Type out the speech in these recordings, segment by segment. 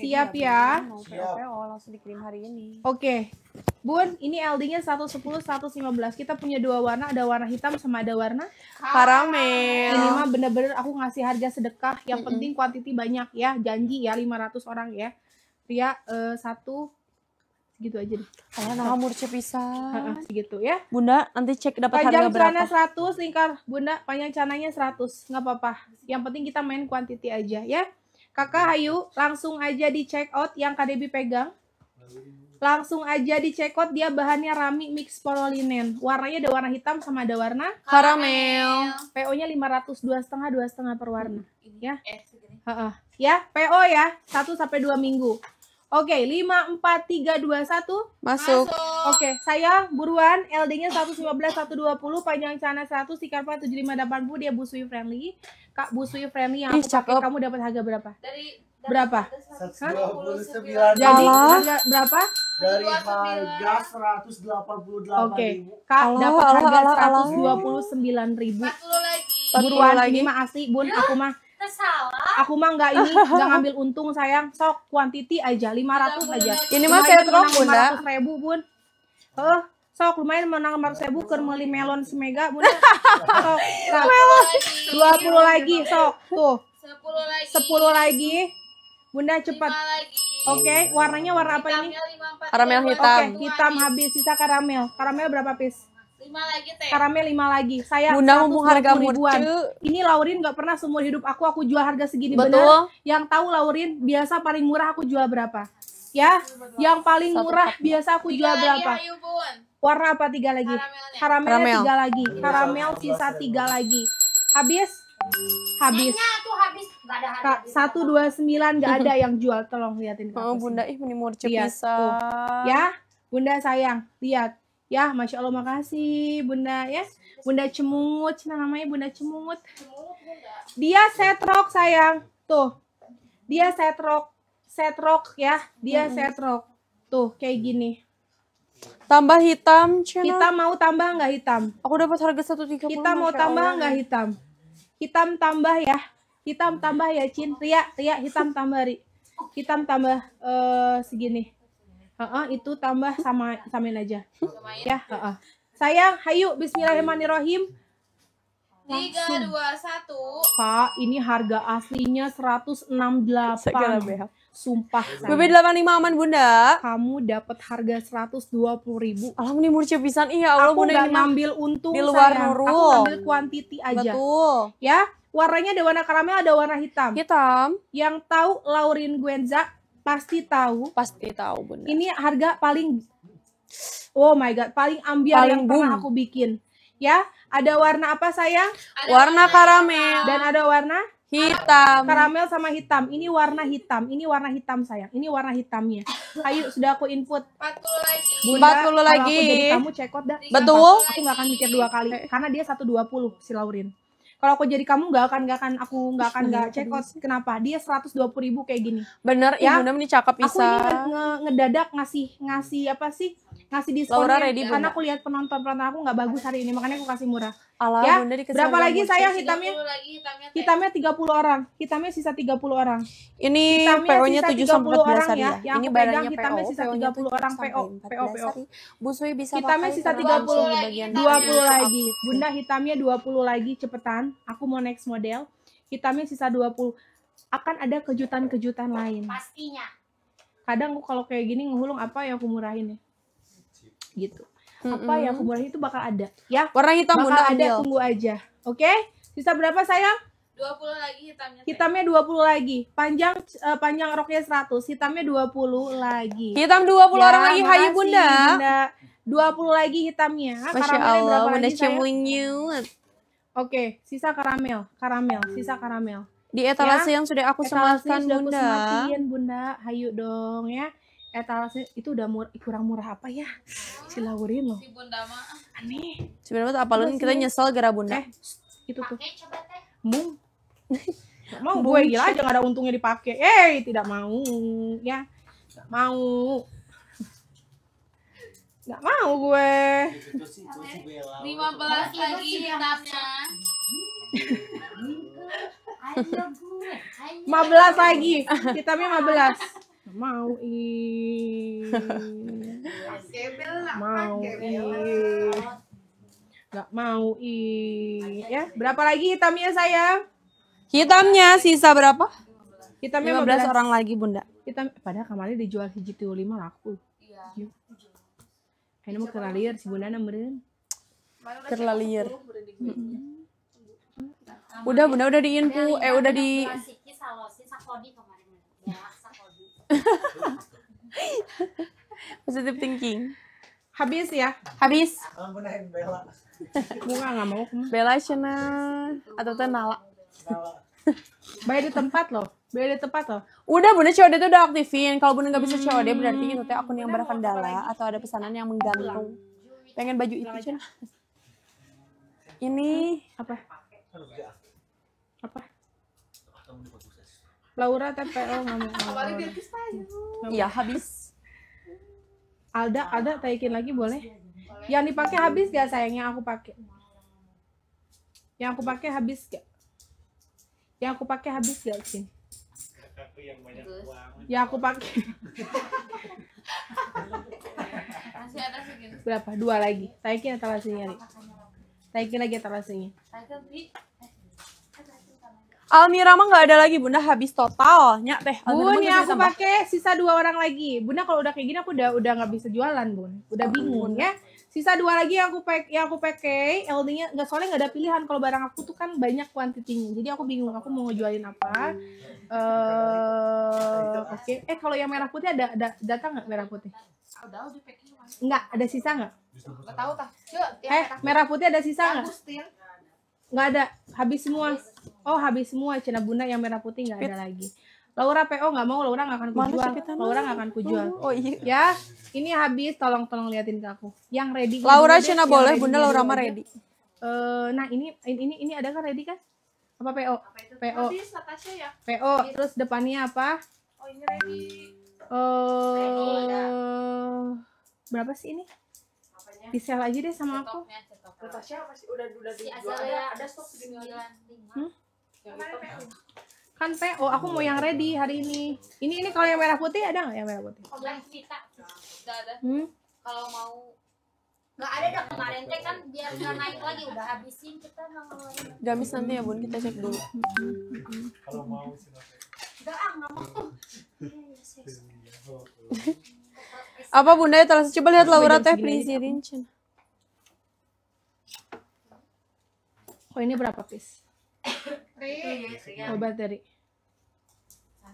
Siap ya. Mau PO, langsung dikirim hari ini. Oke. Okay. Bun, ini LD-nya 110 115. Kita punya dua warna, ada warna hitam sama ada warna karamel. Ini mah bener-bener aku ngasih harga sedekah. Yang mm -hmm. penting kuantiti banyak ya. Janji ya 500 orang ya. Ria uh, satu gitu aja deh. Ayah nah namur pisan. segitu ya. Bunda, nanti cek dapat harga berapa. Panjang celana 100, lingkar. Bunda, panjang celananya 100. Nggak apa-apa. Yang penting kita main kuantiti aja ya. Kakak Hayu langsung aja di check out yang KDB pegang. Langsung aja di check out dia bahannya rami mix pololinen. Warnanya ada warna hitam sama ada warna karamel. PO-nya 2 setengah 2 setengah per warna. Ini ya. Eh, uh -uh. Ya, PO ya, 1 sampai 2 minggu. Oke, okay, 5 4 3 2 1 masuk. masuk. Oke, okay, saya buruan LD-nya 115 120, panjang celana 100, sikarpa 7580 dia busui friendly. Kak busui Friendly yang aku pakai, kamu dapat harga berapa? Dari, dari berapa? 129. Jadi harga berapa? Dari harga 188.000. Oke. Okay. Kak dapat harga 129.000. Buruan lagi. ini mah asli, Bun, ya? aku mah Salah. Aku mah nggak ini nggak ngambil untung sayang. Sok quantity aja 500 aja. Ini mah saya terus Bunda. 500 ribu Bun. Oh, sok lumayan menang baru saya buker meli melon semega bunda sok dua puluh lagi sok tuh sepuluh lagi sepuluh lagi bunda cepat oke okay. warnanya warna apa ini karamel hitam okay. hitam habis sisa karamel karamel berapa piece lagi teh karamel lima lagi saya bunda mau harga ribuan ini Laurin nggak pernah seumur hidup aku aku jual harga segini Betul. benar yang tahu Laurin biasa paling murah aku jual berapa ya yang paling murah biasa aku jual berapa lagi, ayo, warna apa tiga lagi karamel karamel tiga lagi karamel sisa tiga lagi habis habis satu dua sembilan nggak ada yang jual tolong liatin oh, bunda ih menimur bisa ya bunda sayang lihat ya masya allah makasih bunda ya bunda cemungut namanya bunda cemungut dia setrok sayang tuh dia setrok setrok ya dia setrok tuh kayak gini Tambah hitam, Hitam Kita mau tambah nggak hitam? Aku dapat harga satu tiga Kita mau tambah nggak hitam? Hitam tambah ya. Hitam tambah ya, Cin. Ria, Ria, hitam tambah, Ri. Hitam tambah uh, segini. Uh -uh, itu tambah sama samain aja. ya, uh -uh. Sayang, hayu bismillahirrahmanirrahim. Tiga dua satu. Kak, ini harga aslinya 168. Segala delapan. Sumpah. BB85 aman Bunda. Kamu dapat harga 120 ribu. Allah muni murce pisan. Iya Allah Aku nggak ngambil untung di luar sayang. Nurul. Aku ngambil kuantiti aja. Betul. Ya. Warnanya ada warna karamel, ada warna hitam. Hitam. Yang tahu Laurin Gwenza pasti tahu. Pasti tahu bunda Ini harga paling Oh my god, paling ambiar paling yang boom. pernah aku bikin. Ya, ada warna apa sayang? Ada warna karamel. Dan ada warna Hitam. Karamel sama hitam. Ini warna hitam. Ini warna hitam sayang. Ini warna hitamnya. Ayo sudah aku input. 40 lagi. Bunda, 40 lagi. Aku jadi kamu cekot dah. Betul. Aku nggak akan mikir dua kali eh. karena dia 120 si Laurin. Kalau aku jadi kamu nggak akan nggak akan aku nggak akan nggak out Kenapa? Dia seratus 120 ribu kayak gini. Bener. Ya. ibu ini cakep bisa Aku ini ngedadak ngasih ngasih apa sih? ngasih diskon Laura ready karena aku lihat penonton penonton aku nggak bagus hari ini makanya aku kasih murah Alah, ya bunda berapa lagi saya hitamnya lagi, hitamnya tiga puluh orang hitamnya sisa tiga puluh orang ini PO-nya tujuh sampai belas hari ya, ya. Yang ini barangnya hitamnya PO, sisa tiga puluh orang PO PO PO Bu Sui bisa hitamnya sisa tiga puluh dua puluh lagi bunda hitamnya dua puluh lagi cepetan aku mau next model hitamnya sisa 20 akan ada kejutan-kejutan lain pastinya kadang kalau kayak gini ngehulung apa yang aku murahin ya gitu mm-hmm. apa yang kemurahan itu bakal ada ya warna hitam bakal bunda ada ambil. tunggu aja oke okay? sisa berapa sayang 20 lagi hitamnya. Hitamnya 20 lagi. Panjang uh, panjang roknya 100, hitamnya 20 lagi. Hitam 20 ya, orang lagi, ya, hai Bunda. Bunda. 20 lagi hitamnya. Masya Allah, Bunda lagi, Oke, okay, sisa karamel, karamel, sisa karamel. Di etalase ya? yang sudah aku etalase sematkan, sudah Bunda. Aku sematin, Bunda. Hayu dong ya etalase eh, itu udah mur kurang murah apa ya? Laurin loh. Si Bunda mah ah. aneh. Sebenarnya apalun iya kita nyesel gara Bunda. Eh, itu tuh. Mung. mau gue gila aja gak ada untungnya dipakai. Eh, tidak mau ya. Gak mau. Gak mau gue. 15 lagi hitapnya. 15 lagi. Kitabnya 15 mau i mau i nggak mau i ya berapa lagi hitamnya saya hitamnya sisa berapa hitamnya 15, 15 orang lagi bunda hitam pada kemarin dijual hiji tuh lima laku iya ini mau keralier si bunda nemerin kerlalier udah bunda udah diinpu eh udah di Positive thinking. Habis ya? Habis. Bunga nggak mau. Bella Shana atau teh Nala. Bayar di tempat loh. Bayar di tempat loh. Udah bunda cowok itu udah aktifin. Kalau bunda nggak bisa cowok dia hmm. berarti itu teh akun yang berkendala atau ada pesanan yang menggantung. Pengen baju itu cina Ini apa? Apa? Laura TPO ngomong. Awalnya dia Iya, habis. Alda, ada taikin lagi boleh? Yang dipakai habis gak sayangnya aku pakai? Yang aku pakai habis gak? Yang aku pakai habis gak sih? yang banyak Ya aku pakai. Masih ada Berapa? Dua lagi. Taikin nyari? Taikin lagi atau etalasinya. Taikin Almira mah nggak ada lagi bunda habis total nyak teh bun ya aku pakai sisa dua orang lagi bunda kalau udah kayak gini aku udah udah nggak bisa jualan bun udah oh, bingung ya sisa dua lagi yang aku pakai, yang aku pakai LD nya nggak soalnya nggak ada pilihan kalau barang aku tuh kan banyak kuantitinya jadi aku bingung aku mau ngejualin apa Eh, oke eh kalau yang merah putih ada, ada datang nggak merah putih nggak ada sisa nggak nggak tahu tak eh merah putih ada sisa nggak nggak ada habis semua Oh habis semua Cina Bunda yang merah putih nggak ada lagi. Laura PO nggak mau, Laura nggak akan kujual. Laura nggak akan kujual. Oh, iya. Ya, ini habis. Tolong tolong liatin ke aku. Yang ready. Laura Cina boleh, Bunda Laura mah ready. Uh, nah ini ini ini ada kan ready kan? Apa PO? Apa itu? PO. Oh, ya? PO. Terus depannya apa? Oh ini ready. Uh, berapa sih ini? Apanya? Di sel aja deh sama aku. Natasha masih udah udah si dijual ada ada stok segini hmm? Yang kan PO oh, aku mau yang ready hari ini ini ini kalau yang merah putih ada nggak yang merah putih yang kita udah ada hmm? kalau mau nggak ada dah kemarin teh kan biar nggak iya. naik lagi udah habisin kita mau udah habis nanti ya bun kita cek dulu kalau mau silakan enggak ah nggak mau iya, iya, apa bunda ya terus coba lihat Laura teh please izin Oh ini berapa pis? Ya, iya, Obat dari ya.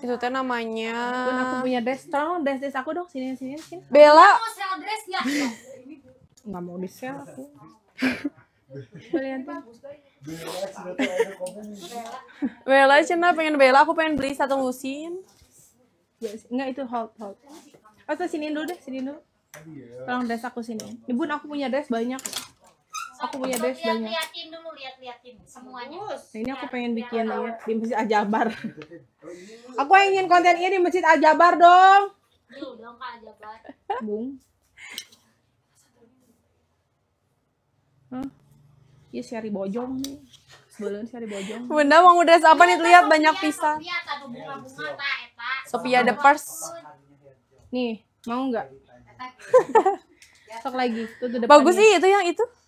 itu teh namanya aku punya dress tolong dress dress aku dong sini sini sini Bella mau sel dress ya mau di sel aku Bella Bella Cina pengen Bella aku pengen beli satu lusin Enggak ya, itu hold hold. Oh, sini dulu deh, sini dulu. Tolong dress aku sini. Ibu, aku punya dress banyak aku punya best liat, banyak liatin dulu lihat-liatin semuanya nah, ini aku pengen bikin ya, di masjid Ajabar aku ingin konten ini di masjid Ajabar dong Lu dong Kak Ajabar bung Hah? Iya seri bojong nih. Sebelum seri bojong. Bunda mau dress apa nih? Lihat banyak pisang. Sophia the pers Nih, mau enggak? Sok lagi. Tuh, tuh Bagus sih itu yang itu.